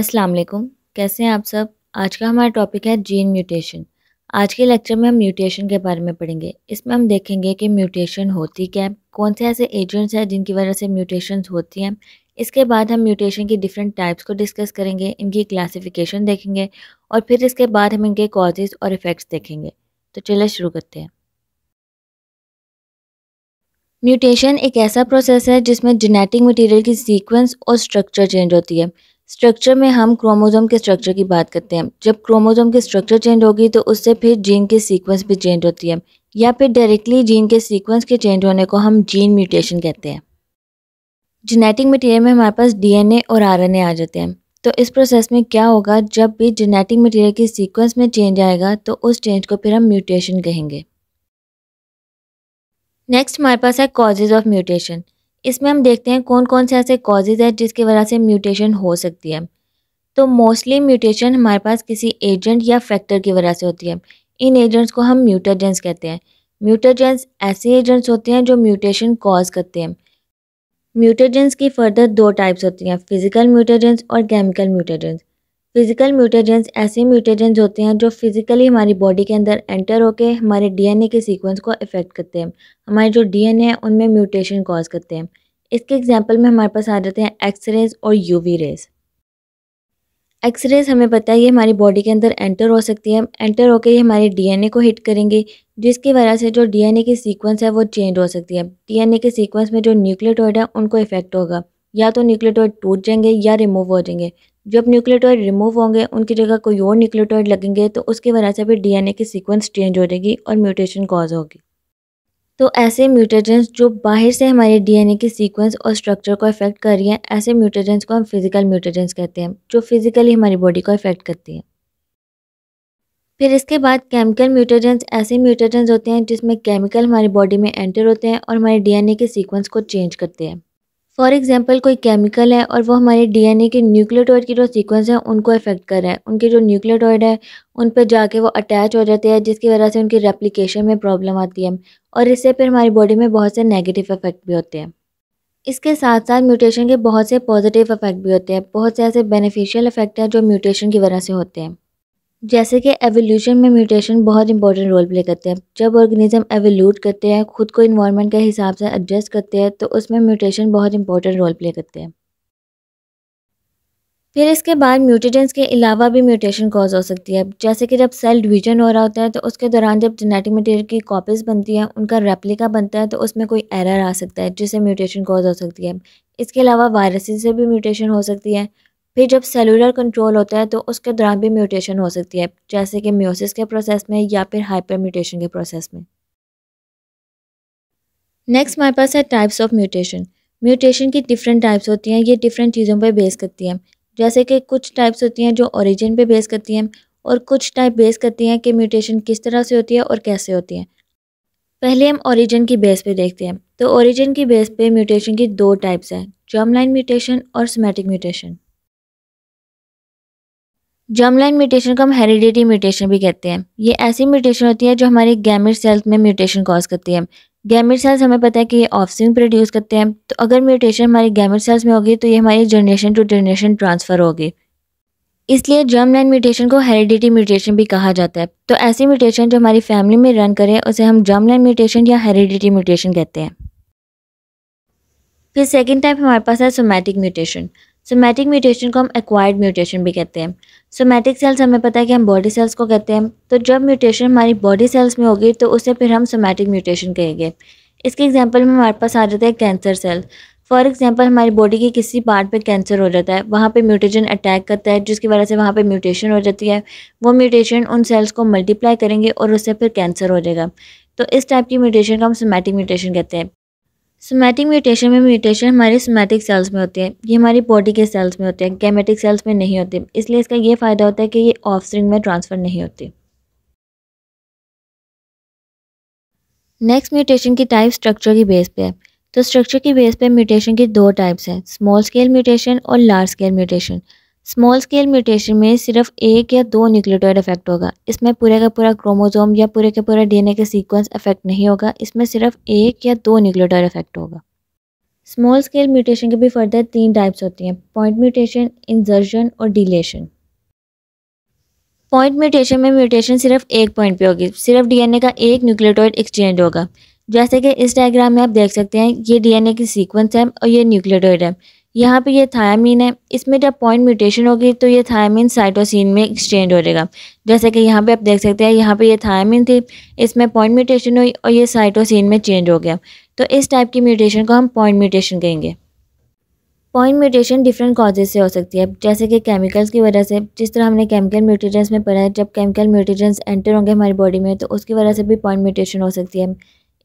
अस्सलाम वालेकुम कैसे हैं आप सब आज का हमारा टॉपिक है जीन म्यूटेशन आज के लेक्चर में हम म्यूटेशन के बारे में पढ़ेंगे इसमें हम देखेंगे कि म्यूटेशन होती क्या है कौन से ऐसे एजेंट्स हैं जिनकी वजह से म्यूटेशंस होती हैं इसके बाद हम म्यूटेशन की डिफरेंट टाइप्स को डिस्कस करेंगे इनकी क्लासिफिकेशन देखेंगे और फिर इसके बाद हम इनके कॉजेज़ और इफ़ेक्ट्स देखेंगे तो चलिए शुरू करते हैं म्यूटेशन एक ऐसा प्रोसेस है जिसमें जेनेटिक मटेरियल की सीक्वेंस और स्ट्रक्चर चेंज होती है स्ट्रक्चर में हम क्रोमोजोम के स्ट्रक्चर की बात करते हैं जब क्रोमोजोम की स्ट्रक्चर चेंज होगी तो उससे फिर जीन के सीक्वेंस भी चेंज होती है या फिर डायरेक्टली जीन के सीक्वेंस के चेंज होने को हम जीन म्यूटेशन कहते हैं जेनेटिक मटेरियल में हमारे पास डीएनए और आरएनए आ जाते हैं तो इस प्रोसेस में क्या होगा जब भी जेनेटिक मटेरियल के सीक्वेंस में चेंज आएगा तो उस चेंज को फिर हम म्यूटेशन कहेंगे नेक्स्ट हमारे पास है कॉजेज ऑफ म्यूटेशन इसमें हम देखते हैं कौन कौन से ऐसे कॉजेज है जिसकी वजह से म्यूटेशन हो सकती है तो मोस्टली म्यूटेशन हमारे पास किसी एजेंट या फैक्टर की वजह से होती है इन एजेंट्स को हम म्यूटाजेंस कहते हैं म्यूटाजेंस ऐसे एजेंट्स होते हैं जो म्यूटेशन कॉज करते हैं म्यूटाजेंस की फर्दर दो टाइप्स होती हैं फिजिकल म्यूटाजेंस और केमिकल म्यूटाजेंस फिजिकल म्यूटेजेंस ऐसे म्यूटेजेंस होते हैं जो फिज़िकली हमारी बॉडी के अंदर एंटर होकर हमारे डीएनए के सीक्वेंस को इफ़ेक्ट करते हैं हमारे जो डीएनए है उनमें म्यूटेशन कॉज करते हैं इसके एग्जांपल में हमारे पास आ जाते हैं एक्स रेज और यूवी रेज एक्स रेज हमें पता है ये हमारी बॉडी के अंदर एंटर हो सकती है एंटर होकर ये हमारे ए को हिट करेंगे जिसकी वजह से जो ए की सीक्वेंस है वो चेंज हो सकती है डी ए के सीक्वेंस में जो न्यूक्लियोटॉइड है उनको इफेक्ट होगा या तो न्यूक्लियोटॉइड टूट जाएंगे या रिमूव हो जाएंगे जब न्यूक्लियोटाइड रिमूव होंगे उनकी जगह कोई और न्यूक्लियोटाइड लगेंगे तो उसकी वजह से भी डीएनए की सीक्वेंस चेंज हो जाएगी और म्यूटेशन कॉज होगी तो ऐसे म्यूटेजेंस जो बाहर से हमारे डीएनए की सीक्वेंस और स्ट्रक्चर को इफेक्ट कर रही हैं ऐसे म्यूटेजेंस को हम फिजिकल म्यूटेजेंस कहते हैं जो फिजिकली हमारी बॉडी को इफेक्ट करती हैं फिर इसके बाद केमिकल म्यूटेजेंस ऐसे म्यूटेजेंस होते हैं जिसमें केमिकल हमारी बॉडी में एंटर होते हैं और हमारे डीएनए के सीक्वेंस को चेंज करते हैं फॉर एग्जांपल कोई केमिकल है और वो हमारे डीएनए के न्यूक्लियोटॉइड की जो सीक्वेंस हैं उनको इफेक्ट कर रहे हैं उनके जो न्यूक्लियोटाइड है उन पर जाके वो अटैच हो जाते हैं जिसकी वजह से उनकी रेप्लिकेशन में प्रॉब्लम आती है और इससे फिर हमारी बॉडी में बहुत से नेगेटिव इफेक्ट भी होते हैं इसके साथ साथ म्यूटेशन के बहुत से पॉजिटिव इफेक्ट भी होते हैं बहुत से ऐसे बेनिफिशियल इफेक्ट हैं जो म्यूटेशन की वजह से होते हैं जैसे कि एवोल्यूशन में म्यूटेशन बहुत इंपॉर्टेंट रोल प्ले करते हैं जब ऑर्गेनिज्म एवोल्यूट करते हैं खुद को इन्वायरमेंट के हिसाब से एडजस्ट करते हैं तो उसमें म्यूटेशन बहुत इंपॉर्टेंट रोल प्ले करते हैं फिर इसके बाद म्यूटेजेंस के अलावा भी म्यूटेशन कॉज हो सकती है जैसे कि जब सेल डिवीजन हो रहा होता है तो उसके दौरान जब जेनेटिक मटेरियल की कॉपीज़ बनती हैं उनका रेप्लिका बनता है तो उसमें कोई एरर आ सकता है जिससे म्यूटेशन कॉज हो सकती है इसके अलावा वायरसेस से भी म्यूटेशन हो सकती है फिर जब सेलुलर कंट्रोल होता है तो उसके दौरान भी म्यूटेशन हो सकती है जैसे कि म्योसिस के प्रोसेस में या फिर हाइपर म्यूटेशन के प्रोसेस में नेक्स्ट हमारे पास है टाइप्स ऑफ म्यूटेशन म्यूटेशन की डिफरेंट टाइप्स होती हैं ये डिफरेंट चीज़ों पर बेस करती हैं जैसे कि कुछ टाइप्स होती हैं जो ओरिजिन पे बेस करती हैं और कुछ टाइप बेस करती हैं कि म्यूटेशन किस तरह से होती है और कैसे होती है पहले हम ओरिजिन की बेस पे देखते हैं तो ओरिजिन की बेस पे म्यूटेशन की दो टाइप्स हैं जर्म लाइन म्यूटेशन और सोमेटिक म्यूटेशन जमलाइन म्यूटेशन को हम हेरिडिटी म्यूटेशन भी कहते हैं ये ऐसी म्यूटेशन होती है जो हमारे गैमिट सेल्स में म्यूटेशन कॉज करती है गैमिट सेल्स हमें पता है कि ये ऑफस्प्रिंग प्रोड्यूस करते हैं तो अगर म्यूटेशन हमारी गैमिट सेल्स में होगी तो ये हमारी जनरेशन टू जनरेशन ट्रांसफ़र होगी इसलिए जर्म लाइन म्यूटेशन को हेरिडिटी म्यूटेशन भी कहा जाता है तो ऐसी म्यूटेशन जो हमारी फैमिली में रन करें उसे हम जर्म लाइन म्यूटेशन या हेरिडिटी म्यूटेशन कहते हैं फिर सेकेंड टाइप हमारे पास है सोमैटिक म्यूटेशन सोमैटिक म्यूटेशन को हम एक्वायर्ड म्यूटेशन भी कहते हैं सोमैटिक सेल्स हमें पता है कि हम बॉडी सेल्स को कहते हैं तो जब म्यूटेशन हमारी बॉडी सेल्स में होगी तो उसे फिर हम सोमैटिक म्यूटेशन कहेंगे इसके एग्जाम्पल में हमारे पास आ जाता है कैंसर सेल फॉर एग्जाम्पल हमारी बॉडी के किसी पार्ट पे कैंसर हो जाता है वहाँ पे म्यूटेशन अटैक करता है जिसकी वजह से वहाँ पे म्यूटेशन हो जाती है वो म्यूटेशन उन सेल्स को मल्टीप्लाई करेंगे और उससे फिर कैंसर हो जाएगा तो इस टाइप की म्यूटेशन को हम सोमैटिक म्यूटेशन कहते हैं सोमैटिक म्यूटेशन में म्यूटेशन हमारे सोमैटिक सेल्स में होते हैं ये हमारी बॉडी के सेल्स में होते हैं गैमेटिक सेल्स में नहीं होते इसलिए इसका ये फ़ायदा होता है कि ये ऑफ में ट्रांसफ़र नहीं होते नेक्स्ट म्यूटेशन की टाइप स्ट्रक्चर की बेस पे है तो स्ट्रक्चर की बेस पे म्यूटेशन की दो टाइप्स हैं स्मॉल स्केल म्यूटेशन और large scale mutation small scale mutation में सिर्फ एक या दो न्यूक्लियोटाइड इफेक्ट होगा इसमें पूरे का पूरा क्रोमोसोम या पूरे का पूरा डीएनए के सीक्वेंस इफेक्ट नहीं होगा इसमें सिर्फ एक या दो न्यूक्लियोटाइड इफेक्ट होगा स्मॉल स्केल म्यूटेशन के भी फर्दर तीन टाइप्स होती हैं पॉइंट म्यूटेशन इंजर्शन और डिलेशन पॉइंट म्यूटेशन में म्यूटेशन सिर्फ एक पॉइंट पर होगी सिर्फ ए का एक न्यूक्लियोटाइड एक्सचेंज होगा जैसे कि इस डायग्राम में आप देख सकते हैं ये ए की सीक्वेंस है और ये न्यूक्लियोटाइड है यहाँ पे ये थायामीन है इसमें जब पॉइंट म्यूटेशन होगी तो ये थायामीन साइटोसिन में एक्सचेंज हो जाएगा जैसे कि यहाँ पे आप देख सकते हैं यहाँ पे ये थायामीन थी इसमें पॉइंट म्यूटेशन हुई और ये साइटोसिन में चेंज हो गया तो इस टाइप की म्यूटेशन को हम पॉइंट म्यूटेशन कहेंगे पॉइंट म्यूटेशन डिफरेंट कॉजेज से हो सकती है जैसे कि केमिकल्स की वजह से जिस तरह हमने केमिकल म्यूटेजेंस में पढ़ा है जब केमिकल म्यूटेजेंस एंटर होंगे हमारी बॉडी में तो उसकी वजह से भी पॉइंट म्यूटेशन हो सकती है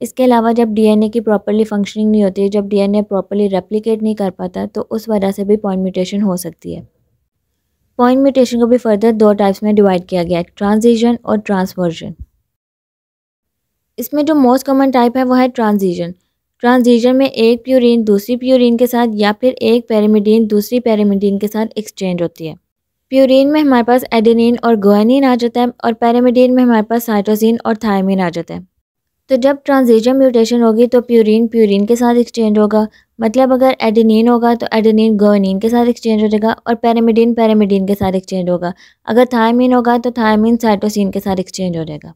इसके अलावा जब डीएनए की प्रॉपरली फंक्शनिंग नहीं होती है जब डीएनए प्रॉपरली रेप्लिकेट नहीं कर पाता तो उस वजह से भी पॉइंट म्यूटेशन हो सकती है पॉइंट म्यूटेशन को भी फर्दर दो टाइप्स में डिवाइड किया गया है ट्रांजिशन और ट्रांसवर्जन इसमें जो मोस्ट कॉमन टाइप है वो है ट्रांजिशन ट्रांजिशन में एक प्यूरिन दूसरी प्यूरिन के साथ या फिर एक पैरामिडीन दूसरी पैरामिडीन के साथ एक्सचेंज होती है प्यूरिन में हमारे पास एडेनिन और गोएनिन आ जाता है और पैरामिडीन में हमारे पास साइटोसिन और थायमिन आ जाता है तो जब ट्रांजिशन म्यूटेशन होगी तो प्यूरिन प्यूरिन के साथ एक्सचेंज होगा मतलब अगर एडेनिन होगा तो एडेनिन गोनिन के साथ एक्सचेंज हो जाएगा और पैरामिडिन पैरामिडिन के साथ एक्सचेंज होगा अगर थायमिन होगा तो थायमिन साइटोसिन के साथ एक्सचेंज हो जाएगा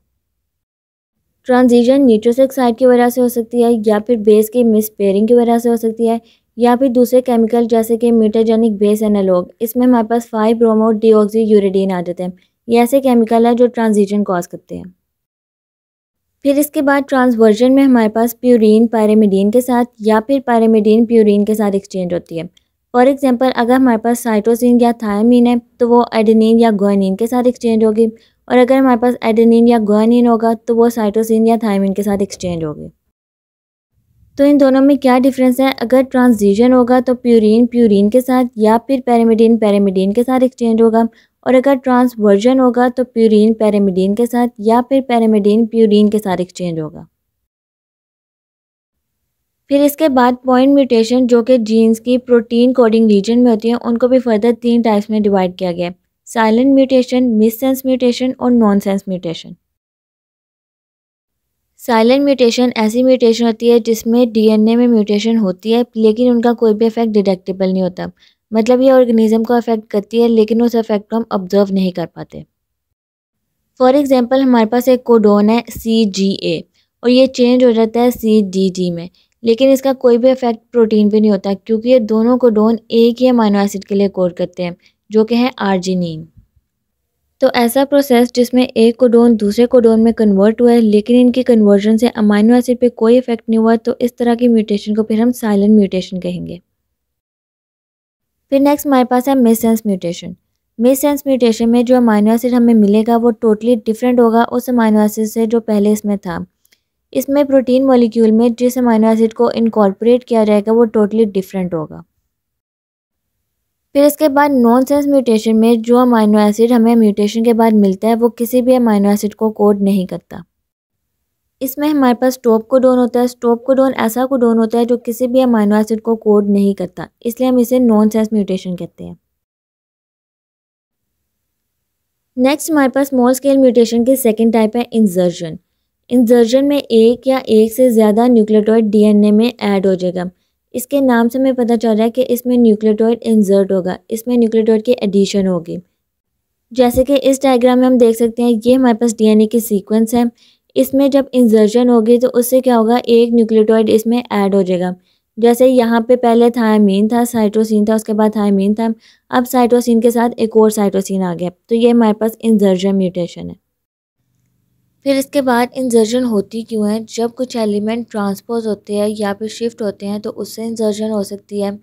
ट्रांजिशन न्यूट्रोसिक साइड की वजह से हो सकती है या फिर बेस की मिसपेयरिंग की वजह से हो सकती है या फिर दूसरे केमिकल जैसे कि म्यूटाजेनिक बेस एनालॉग इसमें हमारे पास फाइव ब्रोमो डीऑक्सी यूरिडीन आ जाते हैं ये ऐसे केमिकल है जो ट्रांजिशन कॉज करते हैं फिर इसके बाद ट्रांसवर्जन में हमारे पास प्यूरिन पैरामिडीन के साथ या फिर पैरामिडीन प्यूरिन के साथ एक्सचेंज होती है फॉर एग्जांपल अगर हमारे पास साइटोसिन या थायमिन है तो वो एडेनिन या गुआनिन के साथ एक्सचेंज होगी और अगर हमारे पास एडेनिन या गुआनिन होगा तो वो साइटोसिन या थायमिन के साथ एक्सचेंज होगी तो इन दोनों में क्या डिफरेंस है अगर ट्रांजिशन होगा तो प्यूरिन प्यूरिन के साथ या फिर पैरामिडीन पैरामिडीन के साथ एक्सचेंज होगा और अगर ट्रांसवर्जन होगा तो प्यूरिन पैरामिडीन के साथ या फिर पैरामिडीन प्यूरिन के साथ एक्सचेंज होगा फिर इसके बाद पॉइंट म्यूटेशन जो कि जीन्स की प्रोटीन कोडिंग रीजन में होती है उनको भी फर्दर तीन टाइप्स में डिवाइड किया गया है साइलेंट म्यूटेशन मिससेंस म्यूटेशन और नॉनसेंस म्यूटेशन साइलेंट म्यूटेशन ऐसी म्यूटेशन होती है जिसमें डीएनए में म्यूटेशन होती है लेकिन उनका कोई भी इफेक्ट डिटेक्टेबल नहीं होता मतलब ये ऑर्गेनिज्म को अफेक्ट करती है लेकिन उस अफेक्ट को हम ऑब्जर्व नहीं कर पाते फॉर एग्ज़ाम्पल हमारे पास एक कोडोन है सी जी ए और ये चेंज हो जाता है सी डी जी में लेकिन इसका कोई भी अफेक्ट प्रोटीन पे नहीं होता क्योंकि ये दोनों कोडोन एक ही अमाइनो एसिड के लिए कोड करते हैं जो कि है आर्जिनिन तो ऐसा प्रोसेस जिसमें एक कोडोन दूसरे कोडोन में कन्वर्ट हुआ है लेकिन इनकी कन्वर्जन से अमाइनो एसिड पे कोई इफेक्ट नहीं हुआ तो इस तरह की म्यूटेशन को फिर हम साइलेंट म्यूटेशन कहेंगे फिर नेक्स्ट हमारे पास है मिससेंस म्यूटेशन मिसेंस म्यूटेशन में जो अमाइनो एसिड हमें मिलेगा वो टोटली डिफरेंट होगा उस अमाइनो एसिड से जो पहले इसमें था इसमें प्रोटीन मॉलिक्यूल में जिस अमाइनो एसिड को इनकॉर्पोरेट किया जाएगा वो टोटली डिफरेंट होगा फिर इसके बाद नॉन सेंस म्यूटेशन में जो अमाइनो एसिड हमें म्यूटेशन के बाद मिलता है वो किसी भी अमाइनो एसिड को कोड नहीं करता इसमें हमारे पास टॉप कोडोन होता है स्टॉप कोडोन ऐसा कोडोन होता है जो किसी भी अमाइनो एसिड को कोड नहीं करता इसलिए हम इसे नॉन सेंस म्यूटेशन कहते हैं नेक्स्ट हमारे पास स्मॉल स्केल म्यूटेशन की सेकेंड टाइप है इंजर्जन इंजर्जन में एक या एक से ज़्यादा न्यूक्लियोटॉइड डीएनए में ऐड हो जाएगा इसके नाम से हमें पता चल रहा है कि इसमें न्यूक्लियोटॉइड इंजर्ट होगा इसमें न्यूक्लियोटॉइड की एडिशन होगी जैसे कि इस डायग्राम में हम देख सकते हैं ये हमारे पास डीएनए की सीक्वेंस है इसमें जब इंजर्शन होगी तो उससे क्या होगा एक न्यूक्लियोटाइड इसमें ऐड हो जाएगा जैसे यहाँ पे पहले थायमीन था साइटोसिन था उसके बाद थायमीन था अब साइटोसिन के साथ एक और साइटोसिन आ गया तो ये हमारे पास इंजर्जन म्यूटेशन है फिर इसके बाद इंजर्जन होती क्यों है जब कुछ एलिमेंट ट्रांसपोज होते हैं या फिर शिफ्ट होते हैं तो उससे इंजर्जन हो सकती है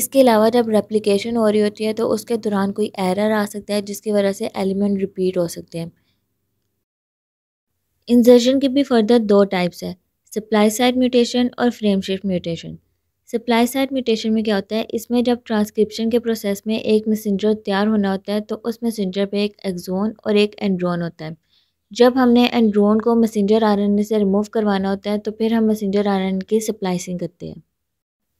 इसके अलावा जब रेप्लिकेशन हो रही होती है तो उसके दौरान कोई एरर आ सकता है जिसकी वजह से एलिमेंट रिपीट हो सकते हैं इंजर्शन के भी फर्दर दो टाइप्स है सप्लाई साइड म्यूटेशन और frame shift mutation splice site mutation में क्या होता है इसमें जब ट्रांसक्रिप्शन के प्रोसेस में एक मैसेंजर तैयार होना होता है तो उस मैसेंजर पे एक एक्जोन और एक एंड्रोन होता है जब हमने एंड्रोन को मैसेंजर आर से रिमूव करवाना होता है तो फिर हम मैसेंजर आर की सप्लाइसिंग करते हैं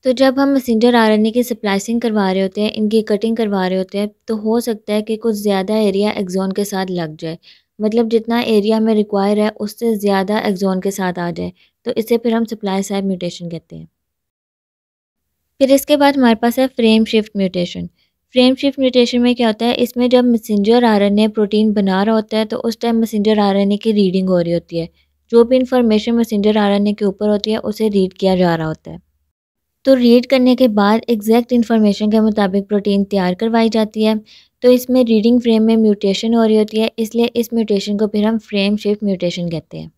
तो जब हम मैसेंजर आर की सप्लाइसिंग करवा रहे होते हैं इनकी कटिंग करवा रहे होते हैं तो हो सकता है कि कुछ ज़्यादा एरिया एक्जोन के साथ लग जाए मतलब जितना एरिया में रिक्वायर है उससे ज़्यादा एक्जोन के साथ आ जाए तो इसे फिर हम सप्लाई साइड म्यूटेशन कहते हैं फिर इसके बाद हमारे पास है frame shift mutation frame shift mutation में क्या होता है इसमें जब मैसेंजर आरएनए प्रोटीन बना रहा होता है तो उस टाइम मैसेंजर आरएनए की रीडिंग हो रही होती है जो भी इंफॉर्मेशन मैसेंजर आरएनए के ऊपर होती है उसे रीड किया जा रहा होता है तो रीड करने के बाद एग्जैक्ट इन्फॉर्मेशन के मुताबिक प्रोटीन तैयार करवाई जाती है तो इसमें रीडिंग फ्रेम में म्यूटेशन हो रही होती है इसलिए इस म्यूटेशन को फिर हम फ्रेम शिफ्ट म्यूटेशन कहते हैं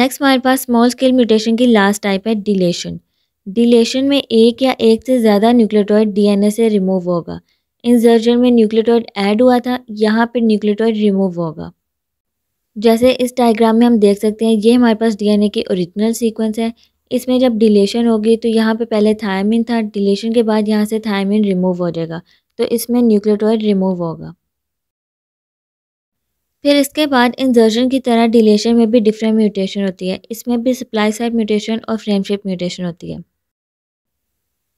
नेक्स्ट हमारे पास स्मॉल स्केल म्यूटेशन की लास्ट टाइप है डिलेशन डिलेशन में एक या एक से ज़्यादा न्यूक्लियोटॉइड डीएनए से रिमूव होगा इंसर्जन में न्यूक्लियोटॉइड ऐड हुआ था यहाँ पर न्यूक्लियोटॉइड रिमूव होगा जैसे इस डायग्राम में हम देख सकते हैं ये हमारे पास डीएनए की ओरिजिनल सीक्वेंस है इसमें जब डिलेशन होगी तो यहाँ पे पहले थायमिन था डिलेशन के बाद यहाँ से थायमिन रिमूव हो जाएगा तो इसमें न्यूक्लियोटाइड रिमूव होगा फिर इसके बाद इंजर्शन की तरह डिलेशन में भी डिफरेंट म्यूटेशन होती है इसमें भी सप्लाई साइड म्यूटेशन और फ्रेमशिप म्यूटेशन होती है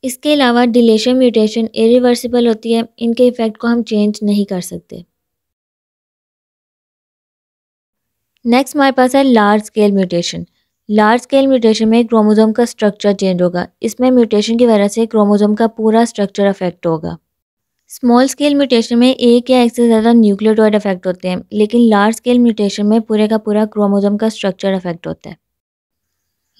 इसके अलावा डिलेशन म्यूटेशन इरिवर्सिबल होती है इनके इफ़ेक्ट को हम चेंज नहीं कर सकते नेक्स्ट हमारे पास है large scale mutation large scale mutation में क्रोमोजोम का स्ट्रक्चर चेंज होगा इसमें म्यूटेशन की वजह से क्रोमोजोम का पूरा स्ट्रक्चर अफेक्ट होगा स्मॉल स्केल म्यूटेशन में एक या एक से ज़्यादा न्यूक्लियोटाइड अफेक्ट होते हैं लेकिन लार्ज स्केल म्यूटेशन में पूरे का पूरा क्रोमोजोम का स्ट्रक्चर अफेक्ट होता है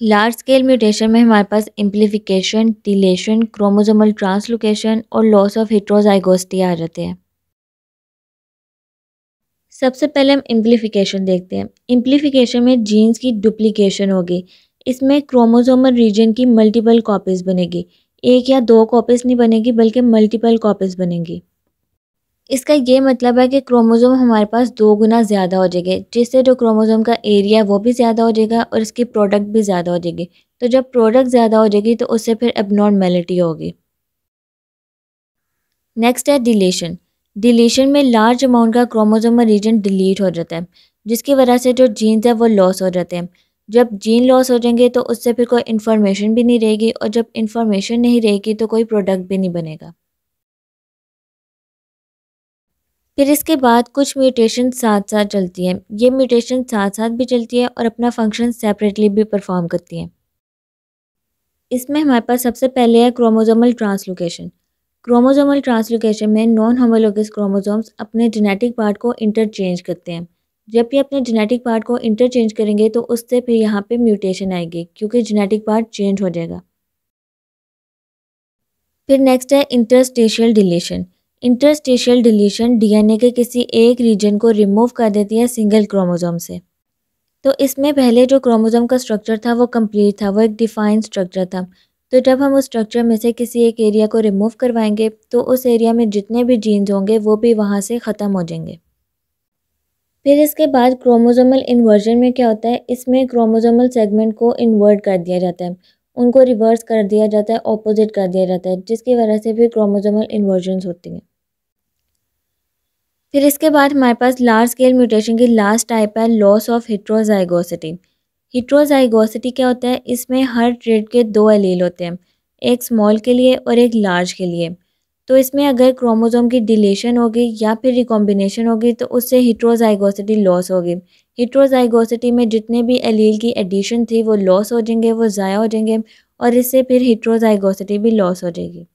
लार्ज स्केल म्यूटेशन में हमारे पास इम्प्लीफिकेशन डिलेशन क्रोमोजोमल ट्रांसलोकेशन और लॉस ऑफ हिट्रोजाइगोस्टी आ जाते हैं सबसे पहले हम इम्प्लीफिकेशन देखते हैं इम्प्लीफिकेशन में जीन्स की डुप्लीकेशन होगी इसमें क्रोमोजोमल रीजन की मल्टीपल कॉपीज़ बनेगी एक या दो कॉपीज़ नहीं बनेगी बल्कि मल्टीपल कॉपीज़ बनेंगी इसका ये मतलब है कि क्रोमोज़ोम हमारे पास दो गुना ज़्यादा हो जाएगा जिससे जो क्रोमोज़ोम का एरिया वो भी ज़्यादा हो जाएगा और इसकी प्रोडक्ट भी ज़्यादा हो जाएगी तो जब प्रोडक्ट ज़्यादा हो जाएगी तो उससे फिर एबनॉर्मेलिटी होगी नेक्स्ट है डिलेशन डिलीशन में लार्ज अमाउंट का क्रोमोजोमल रीजन डिलीट हो जाता है जिसकी वजह से जो जीन्स है वो लॉस हो जाते हैं जब जीन लॉस हो जाएंगे तो उससे फिर कोई इन्फॉर्मेशन भी नहीं रहेगी और जब इन्फॉर्मेशन नहीं रहेगी तो कोई प्रोडक्ट भी नहीं बनेगा फिर इसके बाद कुछ म्यूटेशन साथ साथ चलती हैं ये म्यूटेशन साथ साथ भी चलती है और अपना फंक्शन सेपरेटली भी परफॉर्म करती हैं इसमें हमारे पास सबसे पहले है क्रोमोजोमल ट्रांसलोकेशन क्रोमोजोमल ट्रांसलोकेशन में नॉन होमोलोगस क्रोमोजोम्स अपने जेनेटिक पार्ट को इंटरचेंज करते हैं जब ये अपने जेनेटिक पार्ट को इंटरचेंज करेंगे तो उससे फिर यहाँ पे म्यूटेशन आएगी क्योंकि जेनेटिक पार्ट चेंज हो जाएगा फिर नेक्स्ट है interstitial deletion interstitial deletion DNA के किसी एक रीजन को रिमूव कर देती है सिंगल क्रोमोजोम से तो इसमें पहले जो क्रोमोजोम का स्ट्रक्चर था वो कंप्लीट था वो एक डिफाइंड स्ट्रक्चर था तो जब हम उस स्ट्रक्चर में से किसी एक एरिया को रिमूव करवाएंगे तो उस एरिया में जितने भी जीन्स होंगे वो भी वहाँ से ख़त्म हो जाएंगे फिर इसके बाद क्रोमोजोमल इन्वर्जन में क्या होता है इसमें क्रोमोजोमल सेगमेंट को इन्वर्ट कर दिया जाता है उनको रिवर्स कर दिया जाता है ऑपोजिट कर दिया जाता है जिसकी वजह से भी क्रोमोजोमल इन्वर्जन होती हैं फिर इसके बाद हमारे पास लार्ज स्केल म्यूटेशन की लास्ट टाइप है लॉस ऑफ हिट्रोजाइगोसिटी हिट्रोजाइगोसिटी क्या होता है इसमें हर ट्रेड के दो एलील होते हैं एक स्मॉल के लिए और एक लार्ज के लिए तो इसमें अगर क्रोमोज़ोम की डिलीशन होगी या फिर रिकॉम्बिनेशन होगी तो उससे हिट्रोजाइगोसिटी लॉस होगी हिट्रोजाइगोसिटी में जितने भी एलील की एडिशन थी वो लॉस हो जाएंगे वो ज़ाया हो जाएंगे और इससे फिर हिट्रोजाइगोसिटी भी लॉस हो जाएगी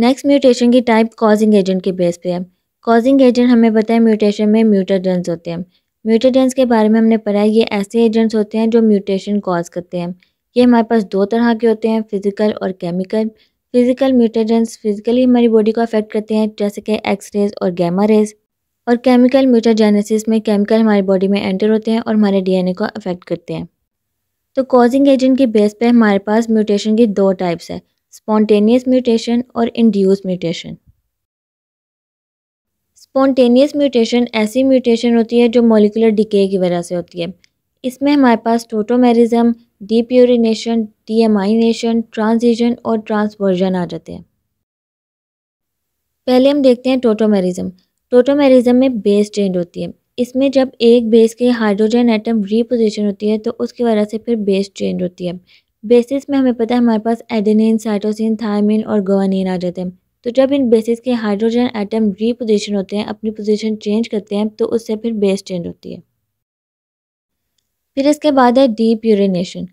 नेक्स्ट म्यूटेशन की टाइप कॉजिंग एजेंट के बेस पे है कॉजिंग एजेंट हमें पता है म्यूटेशन में म्यूटाजेंस होते हैं म्यूटेजेंट्स के बारे में हमने पढ़ा है ये ऐसे एजेंट्स होते हैं जो म्यूटेशन कॉज करते हैं ये हमारे पास दो तरह के होते हैं फिजिकल और केमिकल फिजिकल म्यूटेजेंट्स फिजिकली हमारी बॉडी को अफेक्ट करते हैं जैसे कि एक्स रेज और गैमा रेज और केमिकल म्यूटाजेनेसिस में केमिकल हमारी बॉडी में एंटर होते हैं और हमारे डी को अफेक्ट करते हैं तो कॉजिंग एजेंट के बेस पर हमारे पास म्यूटेशन की दो टाइप्स है स्पॉन्टेनियस म्यूटेशन और इंड्यूस म्यूटेशन स्पॉन्टेनियस म्यूटेशन ऐसी म्यूटेशन होती है जो मोलिकुलर डिके की वजह से होती है इसमें हमारे पास टोटोमेरिज्म डीप्यूरिनेशन डीएमाइनेशन ट्रांसिजन और ट्रांसवर्जन आ जाते हैं पहले हम देखते हैं टोटोमेरिज्म टोटोमेरिज्म में बेस चेंज होती है इसमें जब एक बेस के हाइड्रोजन एटम रीपोजिशन होती है तो उसकी वजह से फिर बेस चेंज होती है बेसिस में हमें पता है हमारे पास एडेनिन साइटोसिन थायमिन और गवानिन आ जाते हैं तो जब इन बेसिस के हाइड्रोजन आइटम रीपोजिशन होते हैं अपनी पोजिशन चेंज करते हैं तो उससे फिर बेस चेंज होती है फिर इसके बाद है डी यूरिनेशन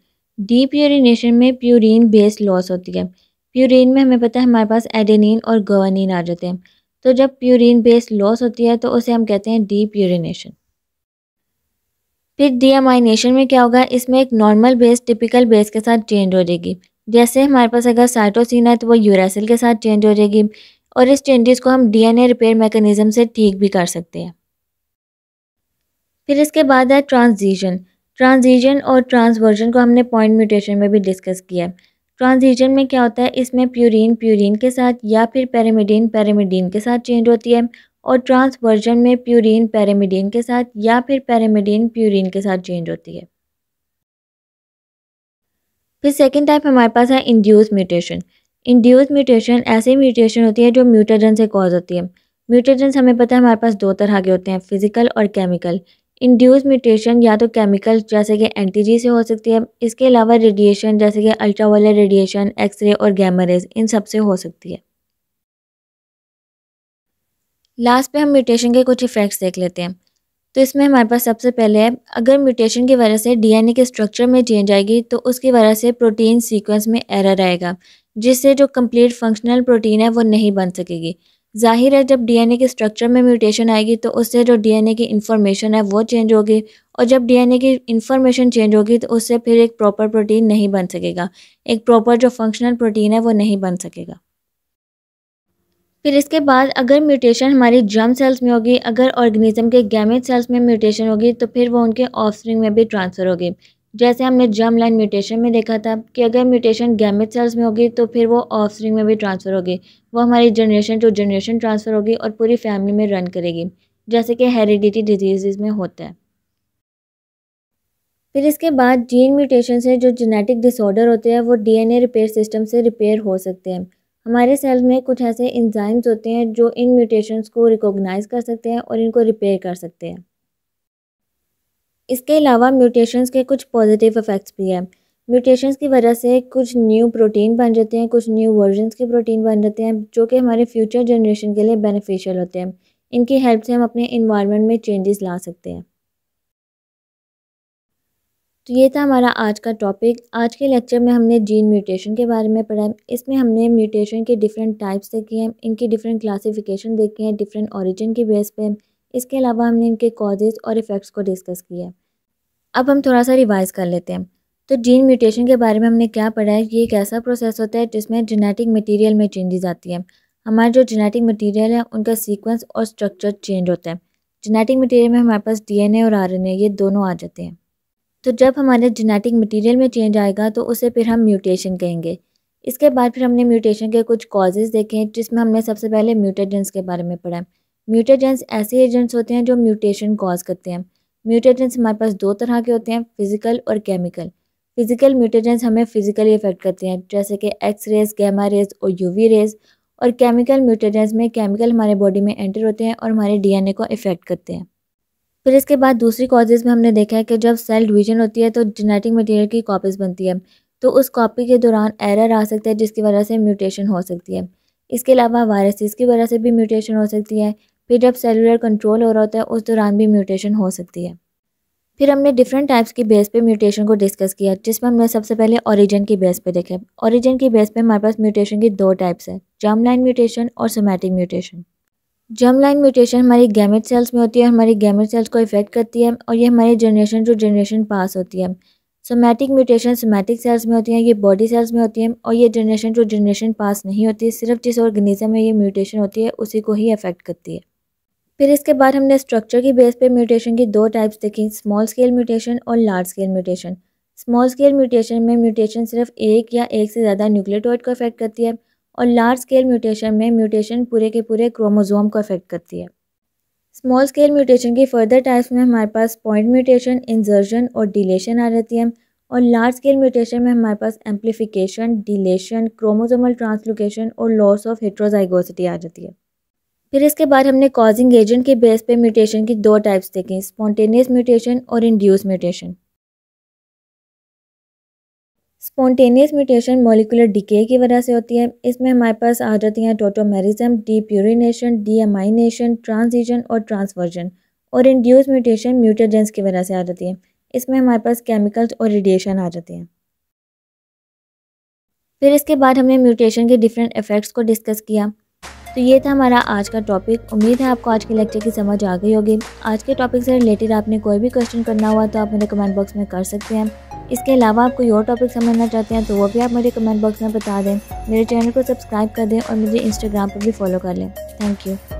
डी यूरिनेशन में प्यूरिन बेस लॉस होती है प्यूरिन में हमें पता है हमारे पास एडेनिन और गवानिन आ जाते हैं तो जब प्यूरिन बेस लॉस होती है तो उसे हम कहते हैं डीप यूरिनेशन फिर डी में क्या होगा इसमें एक नॉर्मल बेस टिपिकल बेस के साथ चेंज हो जाएगी जैसे हमारे पास अगर साइटोसिन है तो वो यूरासिल के साथ चेंज हो जाएगी और इस चेंजेस को हम डीएनए रिपेयर मैकेनिज्म से ठीक भी कर सकते हैं फिर इसके बाद है ट्रांसजीशन ट्रांसजीशन और ट्रांसवर्जन को हमने पॉइंट म्यूटेशन में भी डिस्कस किया ट्रांसजीशन में क्या होता है इसमें प्यूरिन प्यूरिन के साथ या फिर पैरामिडीन पैरामिडीन के साथ चेंज होती है और ट्रांसवर्जन में प्यूरिन पैरामिडीन के साथ या फिर पैरामिडीन प्यूरिन के साथ चेंज होती है फिर सेकेंड टाइप हमारे पास है इंड्यूस म्यूटेशन इंड्यूस म्यूटेशन ऐसी म्यूटेशन होती है जो म्यूटेजन से कॉज होती है म्यूटेजन हमें पता है हमारे पास दो तरह के होते हैं फिजिकल और केमिकल इंड्यूस म्यूटेशन या तो केमिकल जैसे कि एंटीजी से हो सकती है इसके अलावा रेडिएशन जैसे कि अल्ट्रावायलेट रेडिएशन एक्सरे और गैमरेज इन सब से हो सकती है लास्ट पे हम म्यूटेशन के कुछ इफ़ेक्ट्स देख लेते हैं तो इसमें हमारे पास सबसे पहले है अगर म्यूटेशन की वजह से डीएनए के स्ट्रक्चर में चेंज आएगी तो उसकी वजह से प्रोटीन सीक्वेंस में एरर आएगा जिससे जो कंप्लीट फंक्शनल प्रोटीन है वो नहीं बन सकेगी जाहिर है जब डीएनए के स्ट्रक्चर में म्यूटेशन आएगी तो उससे जो डीएनए की इन्फॉर्मेशन है वो चेंज होगी और जब डीएनए की इन्फॉर्मेशन चेंज होगी तो उससे फिर एक प्रॉपर प्रोटीन नहीं बन सकेगा एक प्रॉपर जो फंक्शनल प्रोटीन है वो नहीं बन सकेगा फिर इसके बाद अगर म्यूटेशन हमारी जर्म सेल्स में होगी अगर ऑर्गेनिज्म के गैमेट सेल्स में म्यूटेशन होगी तो फिर वो उनके ऑफस्प्रिंग में भी ट्रांसफ़र होगी जैसे हमने जर्म लाइन म्यूटेशन में देखा था कि अगर म्यूटेशन गैमेट सेल्स में होगी तो फिर वो ऑफस्प्रिंग में भी ट्रांसफ़र होगी वो हमारी जनरेशन टू जनरेशन ट्रांसफ़र होगी और पूरी फैमिली में रन करेगी जैसे कि हेरिडिटी डिजीज़ में होता है फिर इसके बाद जीन म्यूटेशन से जो जेनेटिक डिसऑर्डर होते हैं वो डीएनए रिपेयर सिस्टम से रिपेयर हो सकते हैं हमारे सेल्स में कुछ ऐसे इंजाइम्स होते हैं जो इन म्यूटेशंस को रिकॉग्नाइज कर सकते हैं और इनको रिपेयर कर सकते हैं इसके अलावा म्यूटेशंस के कुछ पॉजिटिव इफ़ेक्ट्स भी हैं म्यूटेशंस की वजह से कुछ न्यू प्रोटीन बन जाते हैं कुछ न्यू वर्जनस के प्रोटीन बन जाते हैं जो कि हमारे फ्यूचर जनरेशन के लिए बेनिफिशियल होते हैं इनकी हेल्प से हम अपने इन्वायरमेंट में चेंजेस ला सकते हैं तो ये था हमारा आज का टॉपिक आज के लेक्चर में हमने जीन म्यूटेशन के बारे में पढ़ा इसमें हमने म्यूटेशन के डिफरेंट टाइप्स देखे हैं इनकी डिफरेंट क्लासिफिकेशन देखे हैं डिफरेंट ऑरिजिन के बेस पे इसके अलावा हमने इनके कॉजेज़ और इफ़ेक्ट्स को डिस्कस किया अब हम थोड़ा सा रिवाइज़ कर लेते हैं तो जीन म्यूटेशन के बारे में हमने क्या पढ़ा है ये एक ऐसा प्रोसेस होता है जिसमें जेनेटिक मटीरियल में चेंजेस आती है हमारे जो जेनेटिक मटीरियल है उनका सीक्वेंस और स्ट्रक्चर चेंज होता है जेनेटिक मटीरियल में हमारे पास डीएनए और आरएनए ये दोनों आ जाते हैं तो जब हमारे जेनेटिक मटेरियल में चेंज आएगा तो उसे फिर हम म्यूटेशन कहेंगे इसके बाद फिर हमने म्यूटेशन के कुछ कॉजेज़ देखे जिसमें हमने सबसे पहले म्यूटेजेंस के बारे में पढ़ा म्यूटेजेंस ऐसे एजेंट्स होते हैं जो म्यूटेशन कॉज करते हैं म्यूटेजेंस हमारे पास दो तरह के होते हैं फिजिकल और केमिकल फिजिकल म्यूटेजेंस हमें फिजिकली इफेक्ट करते हैं जैसे कि एक्स रेज गैमा रेज और यूवी रेज और केमिकल म्यूटेजेंस में केमिकल हमारे बॉडी में एंटर होते हैं और हमारे डीएनए को इफेक्ट करते हैं फिर इसके बाद दूसरी कॉजेज़ में हमने देखा है कि जब सेल डिवीजन होती है तो जेनेटिक मटेरियल की कॉपीज़ बनती है तो उस कॉपी के दौरान एरर आ सकता है जिसकी वजह से म्यूटेशन हो सकती है इसके अलावा वायरसेस की वजह से भी म्यूटेशन हो सकती है फिर जब सेलुलर कंट्रोल हो रहा होता है उस दौरान भी म्यूटेशन हो सकती है फिर हमने डिफरेंट टाइप्स की बेस पे म्यूटेशन को डिस्कस किया जिसमें हमने सबसे पहले ओरिजिन की बेस पे देखा ओरिजिन की बेस पे हमारे पास म्यूटेशन की दो टाइप्स है जर्म लाइन म्यूटेशन और somatic mutation germ line mutation हमारी गैमेट सेल्स में होती है हमारी गैमेट सेल्स को इफेक्ट करती है और ये हमारी जनरेशन टू जनरेशन पास होती है सोमैटिक म्यूटेशन सोमैटिक सेल्स में होती हैं ये बॉडी सेल्स में होती हैं और ये जनरेशन टू जनरेशन पास नहीं होती सिर्फ जिस ऑर्गेनिज्म में ये म्यूटेशन होती है उसी को ही अफेक्ट करती है फिर इसके बाद हमने स्ट्रक्चर की बेस पे म्यूटेशन की दो टाइप्स देखी स्मॉल स्केल म्यूटेशन और large scale mutation small scale mutation में म्यूटेशन सिर्फ एक या एक से ज़्यादा न्यूक्लियोटाइड को अफेक्ट करती है और लार्ज स्केल म्यूटेशन में म्यूटेशन पूरे के पूरे क्रोमोजोम को अफेक्ट करती है स्मॉल स्केल म्यूटेशन की फर्दर टाइप्स में हमारे पास पॉइंट म्यूटेशन इंजर्जन और डिलेशन आ जाती है और लार्ज स्केल म्यूटेशन में हमारे पास एम्पलीफिकेशन डिलेशन क्रोमोजोमल ट्रांसलोकेशन और लॉस ऑफ हेट्रोजाइगोसिटी आ जाती है फिर इसके बाद हमने कॉजिंग एजेंट के बेस पे म्यूटेशन की दो टाइप्स देखी स्पॉन्टेनियस म्यूटेशन और induce mutation spontaneous mutation molecular decay की वजह से होती है इसमें हमारे पास आ जाती हैं टोटोमेरिज्म प्यूरिनेशन डी एमाइनेशन ट्रांसिजन और ट्रांसवर्जन और इंड्यूस म्यूटेशन म्यूटेजेंस की वजह से आ जाती है इसमें हमारे पास केमिकल्स और रेडिएशन आ जाते हैं फिर इसके बाद हमने म्यूटेशन के डिफरेंट इफ़ेक्ट्स को डिस्कस किया तो ये था हमारा आज का टॉपिक उम्मीद है आपको आज के लेक्चर की समझ आ गई होगी आज के टॉपिक से रिलेटेड आपने कोई भी क्वेश्चन करना हुआ तो आप मेरे कमेंट बॉक्स में कर सकते हैं इसके अलावा आप कोई और टॉपिक समझना चाहते हैं तो वो भी आप मुझे कमेंट बॉक्स में बता दें मेरे चैनल को सब्सक्राइब कर दें और मुझे इंस्टाग्राम पर भी फॉलो कर लें थैंक यू